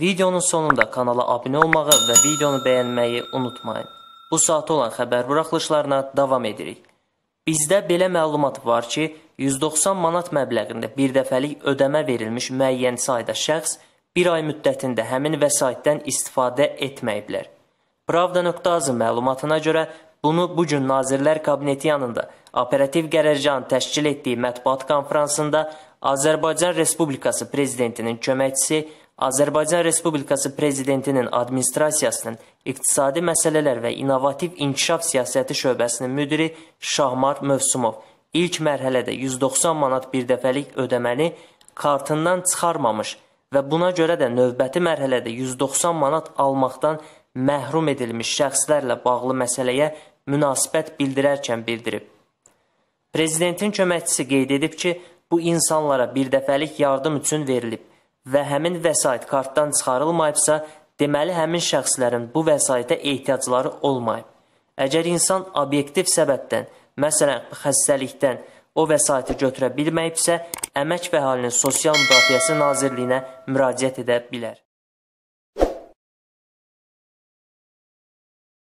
Videonun sonunda kanala abunə olmağı və videonu bəyənməyi unutmayın. Bu saata olan xəbər buraxılışlarına davam edirik. Bizdə belə məlumat var ki, 190 manat məbləğində bir dəfəlik ödəmə verilmiş müəyyən sayda şəxs bir ay müddətində həmin vəsaitdən istifadə etməyiblər. Pravda.az məlumatına görə bunu bu gün Nazirlər Kabineti yanında operativ qərargahın təşkil etdiyi mətbuat konfransında Azərbaycan Respublikası prezidentinin köməkçisi Azərbaycan Respublikası Prezidentinin Administrasiyasının İqtisadi Məsələlər və İnovativ İnkişaf Siyasəti Şöbəsinin müdiri Şahmar Mövsumov ilk mərhələdə 190 manat birdəfəlik ödəməni kartından çıxarmamış və buna görə də növbəti mərhələdə 190 manat almaqdan məhrum edilmiş şəxslərlə bağlı məsələyə münasibət bildirərkən bildirib. Prezidentin köməkçisi qeyd edib ki, bu insanlara birdəfəlik yardım üçün verilib və həmin vəsait kartdan çıxarılmayıbsa, deməli həmin şəxslərin bu vəsaitə ehtiyacları olmayıb. Əgər insan obyektiv səbəbdən, məsələn, xəstəlikdən o vəsaiti götürə bilməyibsə, Əmək və Əhalinin Sosial Müdafiəsi Nazirliyinə müraciət edə bilər.